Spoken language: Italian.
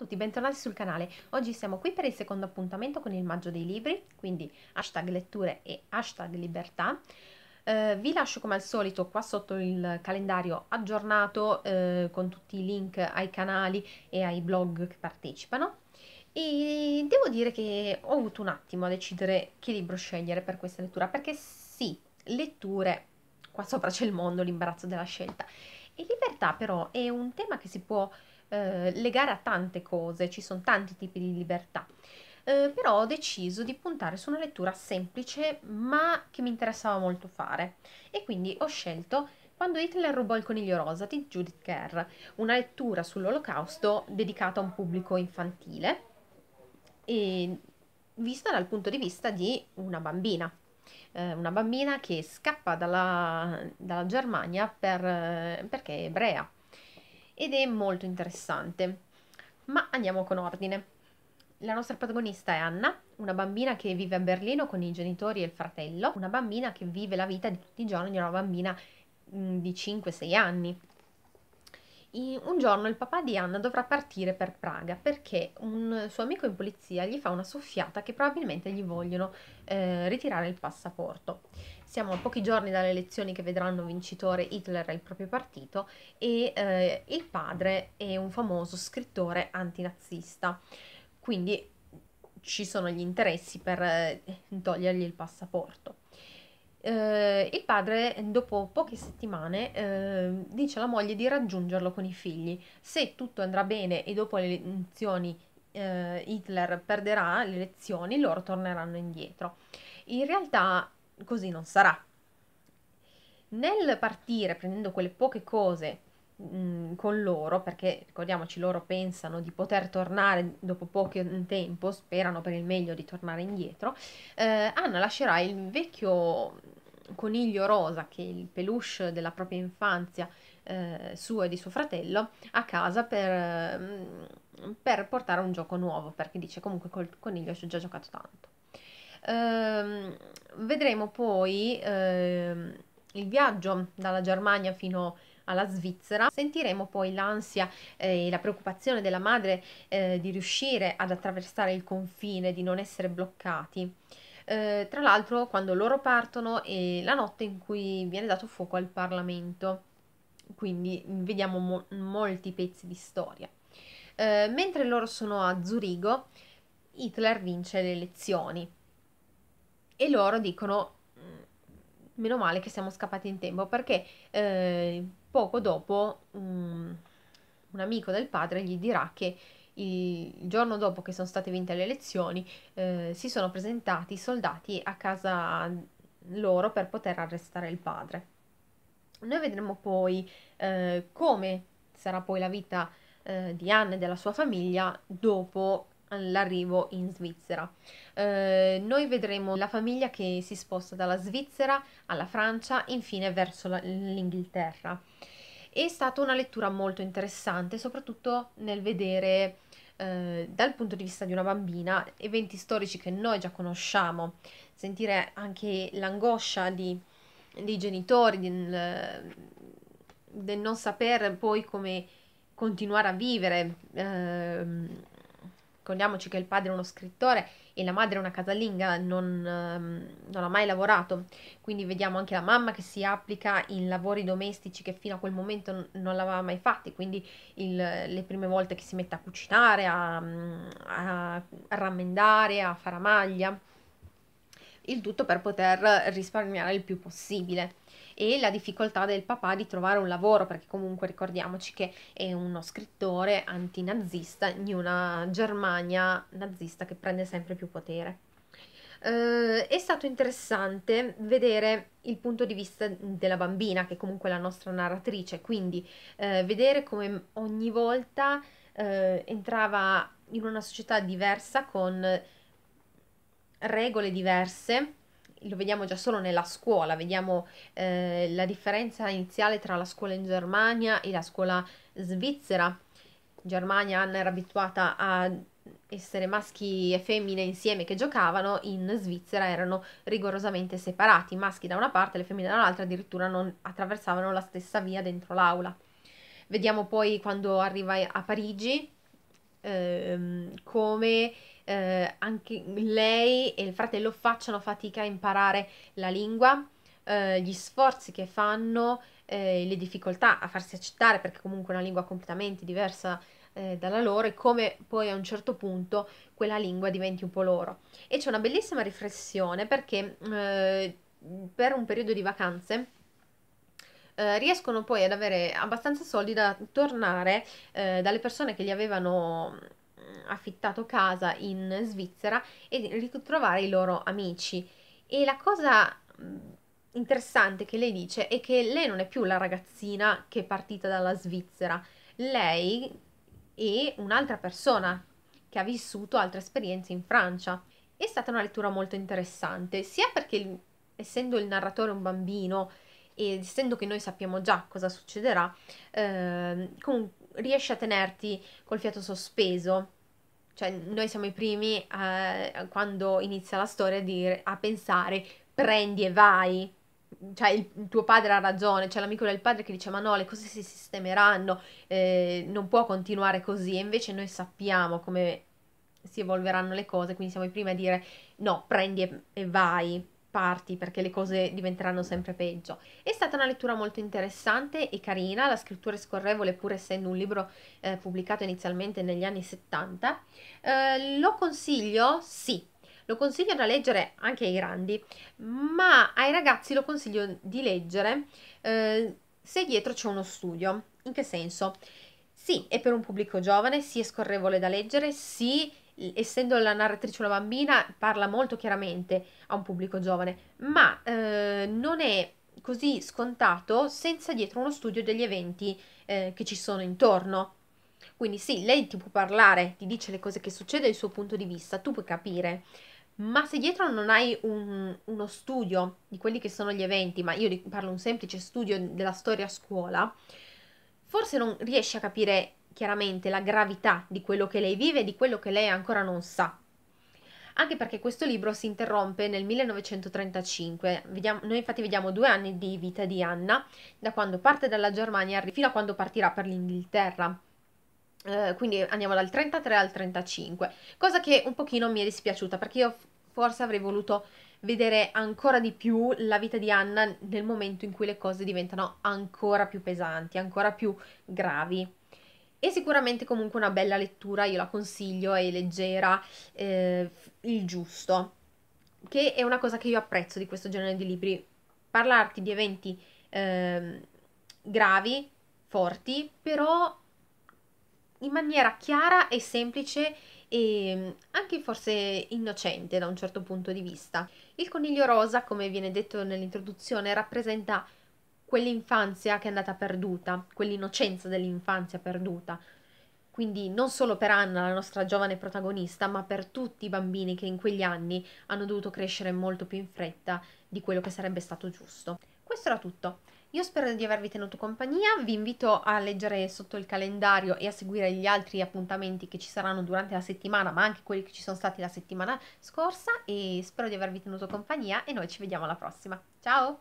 tutti, bentornati sul canale. Oggi siamo qui per il secondo appuntamento con il maggio dei libri, quindi hashtag letture e hashtag libertà. Eh, vi lascio come al solito qua sotto il calendario aggiornato eh, con tutti i link ai canali e ai blog che partecipano. E devo dire che ho avuto un attimo a decidere che libro scegliere per questa lettura, perché sì, letture, qua sopra c'è il mondo, l'imbarazzo della scelta. E libertà però è un tema che si può eh, legare a tante cose, ci sono tanti tipi di libertà. Eh, però ho deciso di puntare su una lettura semplice ma che mi interessava molto fare e quindi ho scelto quando Hitler rubò il coniglio rosa di Judith Kerr, una lettura sull'olocausto dedicata a un pubblico infantile e vista dal punto di vista di una bambina, eh, una bambina che scappa dalla, dalla Germania per, perché è ebrea ed è molto interessante. Ma andiamo con ordine. La nostra protagonista è Anna, una bambina che vive a Berlino con i genitori e il fratello, una bambina che vive la vita di tutti i giorni una bambina mm, di 5-6 anni un giorno il papà di Anna dovrà partire per Praga perché un suo amico in polizia gli fa una soffiata che probabilmente gli vogliono eh, ritirare il passaporto. Siamo a pochi giorni dalle elezioni che vedranno vincitore Hitler e il proprio partito e eh, il padre è un famoso scrittore antinazista, quindi ci sono gli interessi per eh, togliergli il passaporto. Eh, il padre, dopo poche settimane, eh, dice alla moglie di raggiungerlo con i figli. Se tutto andrà bene e dopo le elezioni eh, Hitler perderà le elezioni, loro torneranno indietro. In realtà così non sarà. Nel partire prendendo quelle poche cose Mm, con loro, perché ricordiamoci, loro pensano di poter tornare dopo poco tempo, sperano per il meglio di tornare indietro, eh, Anna lascerà il vecchio coniglio rosa, che è il peluche della propria infanzia, eh, suo e di suo fratello, a casa per, mm, per portare un gioco nuovo, perché dice comunque col coniglio ci ho già giocato tanto. Eh, vedremo poi... Eh, il viaggio dalla Germania fino alla Svizzera. Sentiremo poi l'ansia eh, e la preoccupazione della madre eh, di riuscire ad attraversare il confine, di non essere bloccati. Eh, tra l'altro quando loro partono è la notte in cui viene dato fuoco al Parlamento, quindi mm, vediamo mo molti pezzi di storia. Eh, mentre loro sono a Zurigo, Hitler vince le elezioni e loro dicono meno male che siamo scappati in tempo perché eh, poco dopo um, un amico del padre gli dirà che il giorno dopo che sono state vinte le elezioni eh, si sono presentati i soldati a casa loro per poter arrestare il padre. Noi vedremo poi eh, come sarà poi la vita eh, di Anne e della sua famiglia dopo l'arrivo in Svizzera. Eh, noi vedremo la famiglia che si sposta dalla Svizzera alla Francia, infine verso la, l'Inghilterra. È stata una lettura molto interessante, soprattutto nel vedere eh, dal punto di vista di una bambina eventi storici che noi già conosciamo, sentire anche l'angoscia di, dei genitori, del, non sapere poi come continuare a vivere. Eh, ricordiamoci che il padre è uno scrittore e la madre è una casalinga, non, ehm, non ha mai lavorato, quindi vediamo anche la mamma che si applica in lavori domestici che fino a quel momento non l'aveva mai fatti, quindi il, le prime volte che si mette a cucinare, a, a rammendare, a fare a maglia, il tutto per poter risparmiare il più possibile e la difficoltà del papà di trovare un lavoro, perché comunque ricordiamoci che è uno scrittore antinazista in una Germania nazista che prende sempre più potere. Uh, è stato interessante vedere il punto di vista della bambina, che è comunque la nostra narratrice, quindi uh, vedere come ogni volta uh, entrava in una società diversa con regole diverse lo vediamo già solo nella scuola, vediamo eh, la differenza iniziale tra la scuola in Germania e la scuola svizzera. In Germania Anna era abituata a essere maschi e femmine insieme che giocavano, in Svizzera erano rigorosamente separati, i maschi da una parte e le femmine dall'altra, addirittura non attraversavano la stessa via dentro l'aula. Vediamo poi quando arriva a Parigi, ehm, come eh, anche lei e il fratello facciano fatica a imparare la lingua, eh, gli sforzi che fanno, eh, le difficoltà a farsi accettare perché comunque è una lingua completamente diversa eh, dalla loro e come poi a un certo punto quella lingua diventi un po' loro. E c'è una bellissima riflessione perché eh, per un periodo di vacanze eh, riescono poi ad avere abbastanza soldi da tornare eh, dalle persone che gli avevano mm, affittato casa in Svizzera e ritrovare i loro amici. E la cosa mm, interessante che lei dice è che lei non è più la ragazzina che è partita dalla Svizzera, lei è un'altra persona che ha vissuto altre esperienze in Francia. È stata una lettura molto interessante, sia perché essendo il narratore un bambino e essendo che noi sappiamo già cosa succederà, eh, con, riesci a tenerti col fiato sospeso. Cioè, noi siamo i primi eh, quando inizia la storia a, dire, a pensare prendi e vai, cioè il, tuo padre ha ragione, c'è l'amico del padre che dice ma no, le cose si sistemeranno, eh, non può continuare così e invece noi sappiamo come si evolveranno le cose, quindi siamo i primi a dire no, prendi e, e vai parti perché le cose diventeranno sempre peggio. È stata una lettura molto interessante e carina, la scrittura è scorrevole pur essendo un libro eh, pubblicato inizialmente negli anni 70. Eh, lo consiglio? Sì. Lo consiglio da leggere anche ai grandi, ma ai ragazzi lo consiglio di leggere eh, se dietro c'è uno studio. In che senso? Sì, è per un pubblico giovane, sì è scorrevole da leggere, sì essendo la narratrice una bambina, parla molto chiaramente a un pubblico giovane, ma eh, non è così scontato senza dietro uno studio degli eventi eh, che ci sono intorno. Quindi sì, lei ti può parlare, ti dice le cose che succedono, il suo punto di vista, tu puoi capire, ma se dietro non hai un, uno studio di quelli che sono gli eventi, ma io parlo un semplice studio della storia a scuola, forse non riesci a capire chiaramente la gravità di quello che lei vive e di quello che lei ancora non sa. Anche perché questo libro si interrompe nel 1935, vediamo, noi infatti vediamo due anni di vita di Anna, da quando parte dalla Germania fino a quando partirà per l'Inghilterra. Eh, quindi andiamo dal 33 al 35, cosa che un pochino mi è dispiaciuta perché io forse avrei voluto vedere ancora di più la vita di Anna nel momento in cui le cose diventano ancora più pesanti, ancora più gravi. È sicuramente comunque una bella lettura, io la consiglio, è leggera, eh, il giusto, che è una cosa che io apprezzo di questo genere di libri. Parlarti di eventi eh, gravi, forti, però in maniera chiara e semplice e mm, anche forse innocente da un certo punto di vista. Il coniglio rosa, come viene detto nell'introduzione, rappresenta quell'infanzia che è andata perduta, quell'innocenza dell'infanzia perduta. Quindi non solo per Anna, la nostra giovane protagonista, ma per tutti i bambini che in quegli anni hanno dovuto crescere molto più in fretta di quello che sarebbe stato giusto. Questo era tutto. Io spero di avervi tenuto compagnia, vi invito a leggere sotto il calendario e a seguire gli altri appuntamenti che ci saranno durante la settimana, ma anche quelli che ci sono stati la settimana scorsa e spero di avervi tenuto compagnia e noi ci vediamo alla prossima. Ciao!